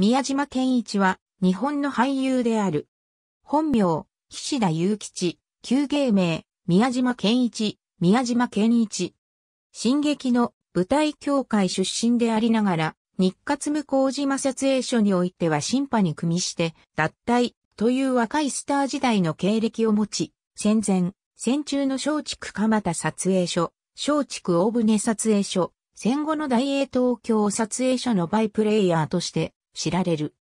宮島健一は、日本の俳優である。本名、岸田祐吉、旧芸名、宮島健一、宮島健一。進撃の舞台協会出身でありながら、日活向島撮影所においては審判に組みして、脱退という若いスター時代の経歴を持ち、戦前、戦中の松竹蒲田撮影所、松竹大船撮影所、戦後の大英東京撮影所のバイプレイヤーとして、知られる。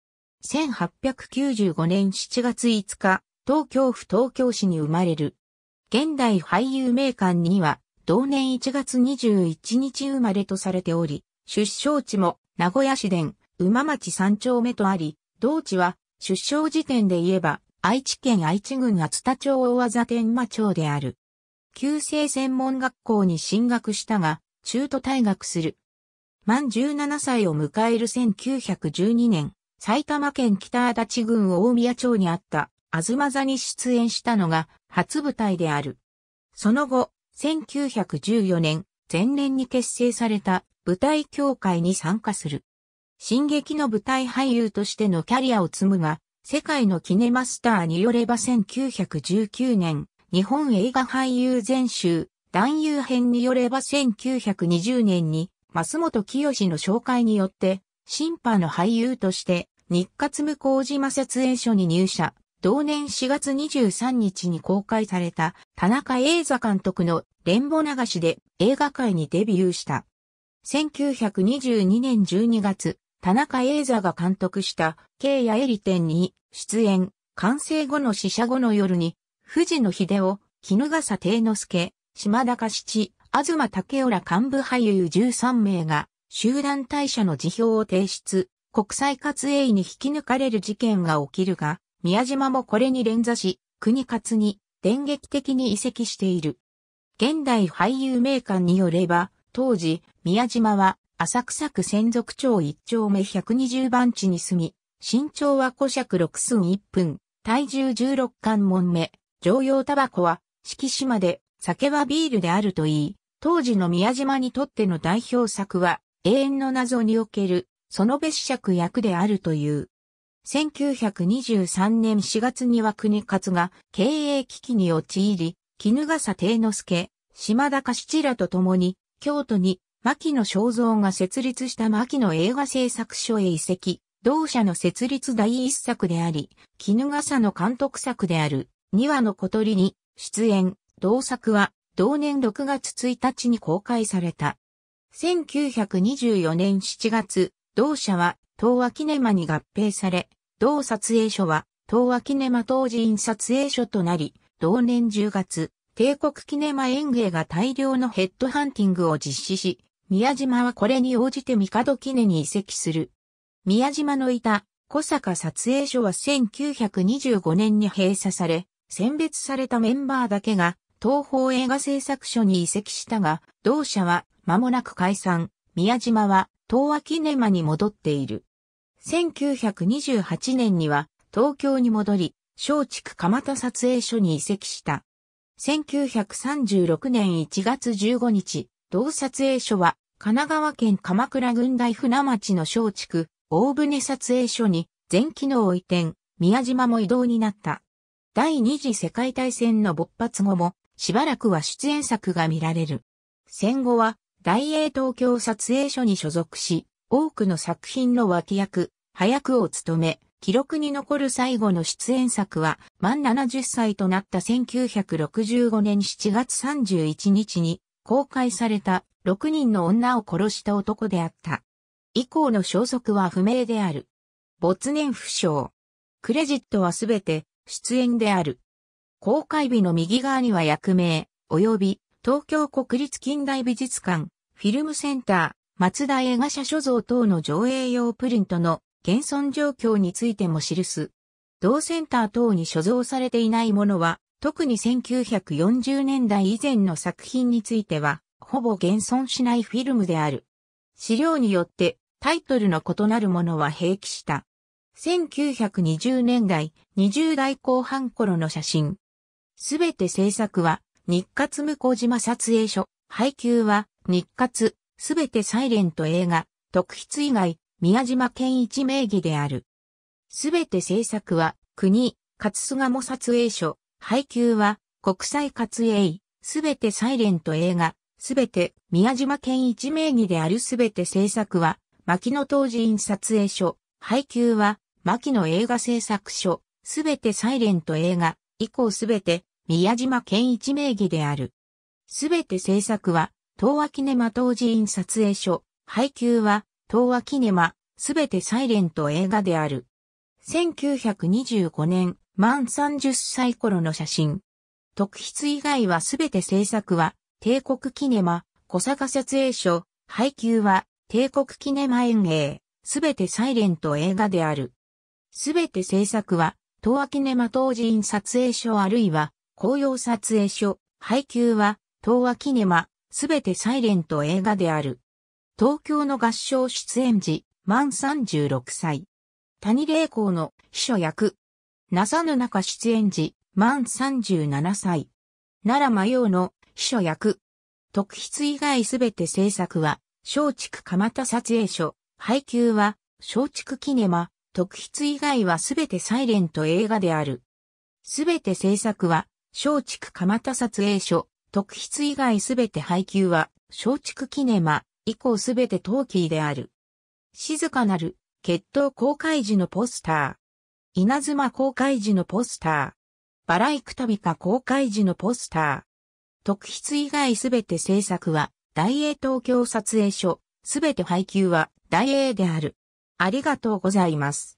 1895年7月5日、東京府東京市に生まれる。現代俳優名鑑には、同年1月21日生まれとされており、出生地も名古屋市電、馬町三丁目とあり、同地は出生時点で言えば、愛知県愛知郡厚田町大和天馬町である。旧制専門学校に進学したが、中途退学する。満17歳を迎える1912年、埼玉県北足立郡大宮町にあった、あずま座に出演したのが初舞台である。その後、1914年、前年に結成された舞台協会に参加する。進撃の舞台俳優としてのキャリアを積むが、世界のキネマスターによれば1919年、日本映画俳優全集、男優編によれば1920年に、増本清の紹介によって、審判の俳優として、日活向島設営所に入社。同年4月23日に公開された田中映座監督のレンボ流しで映画界にデビューした。1922年12月、田中映座が監督した慶やエリ展に出演、完成後の死者後の夜に、藤野秀夫、絹笠定之助、島高七、東武雄ら幹部俳優13名が、集団退社の辞表を提出、国際活営に引き抜かれる事件が起きるが、宮島もこれに連座し、国活に電撃的に移籍している。現代俳優名鑑によれば、当時、宮島は浅草区専属町1丁目120番地に住み、身長は5尺6寸1分、体重16貫門目、常用タバコは、敷島で、酒はビールであるといい、当時の宮島にとっての代表作は、永遠の謎における、その別尺役であるという。1923年4月には国勝が経営危機に陥り、絹笠定之助、島田か七らと共に、京都に牧野正造が設立した牧野映画制作所へ移籍、同社の設立第一作であり、絹笠の監督作である、二話の小鳥に出演、同作は同年6月1日に公開された。1924年7月、同社は東和キネマに合併され、同撮影所は東和キネマ当時印撮影所となり、同年10月、帝国キネマ演芸が大量のヘッドハンティングを実施し、宮島はこれに応じて帝キネに移籍する。宮島のいた小坂撮影所は1925年に閉鎖され、選別されたメンバーだけが東方映画製作所に移籍したが、同社は間もなく解散、宮島は東亜キネマに戻っている。1928年には東京に戻り、松竹蒲田撮影所に移籍した。1936年1月15日、同撮影所は神奈川県鎌倉郡大船町の松竹、大船撮影所に全機能を移転、宮島も移動になった。第二次世界大戦の勃発後もしばらくは出演作が見られる。戦後は大英東京撮影所に所属し、多くの作品の脇役、早くを務め、記録に残る最後の出演作は、満70歳となった1965年7月31日に公開された6人の女を殺した男であった。以降の消息は不明である。没年不詳。クレジットはすべて出演である。公開日の右側には役名、及び東京国立近代美術館、フィルムセンター、松田映画社所蔵等の上映用プリントの現存状況についても記す。同センター等に所蔵されていないものは、特に1940年代以前の作品については、ほぼ現存しないフィルムである。資料によってタイトルの異なるものは併記した。1920年代、20代後半頃の写真、すべて制作は日活向島撮影所、配給は日活、すべてサイレント映画、特筆以外、宮島健一名義である。すべて制作は国、勝菅も撮影所、配給は国際活作所、すべてサイレント映画、すべて宮島健一名義であるすべて制作は、牧野当寺院撮影所、配給は牧野映画制作所、すべてサイレント映画、以降すべて宮島健一名義である。すべて制作は東和キネマ当時院撮影所、配給は東和キネマ、すべてサイレント映画である。1925年、満30歳頃の写真。特筆以外はすべて制作は、帝国キネマ、小坂撮影所、配給は、帝国キネマ演芸、すべてサイレント映画である。すべて制作は、東亜キネマ東時院撮影所あるいは紅葉撮影所、配給は東亜キネマ、すべてサイレント映画である。東京の合唱出演時、満36歳。谷玲光の秘書役。なさぬ中出演時、満37歳。奈良魔王の秘書役。特筆以外すべて制作は、松竹蒲田撮影所、配給は、松竹キネマ、特筆以外はすべてサイレント映画である。すべて制作は、松竹蒲田撮影所、特筆以外すべて配給は、松竹キネマ、以降すべてトーキーである。静かなる、決闘公開時のポスター。稲妻公開時のポスター。バライクタビカ公開時のポスター。特筆以外すべて制作は、大英東京撮影所、すべて配給は、大英である。ありがとうございます。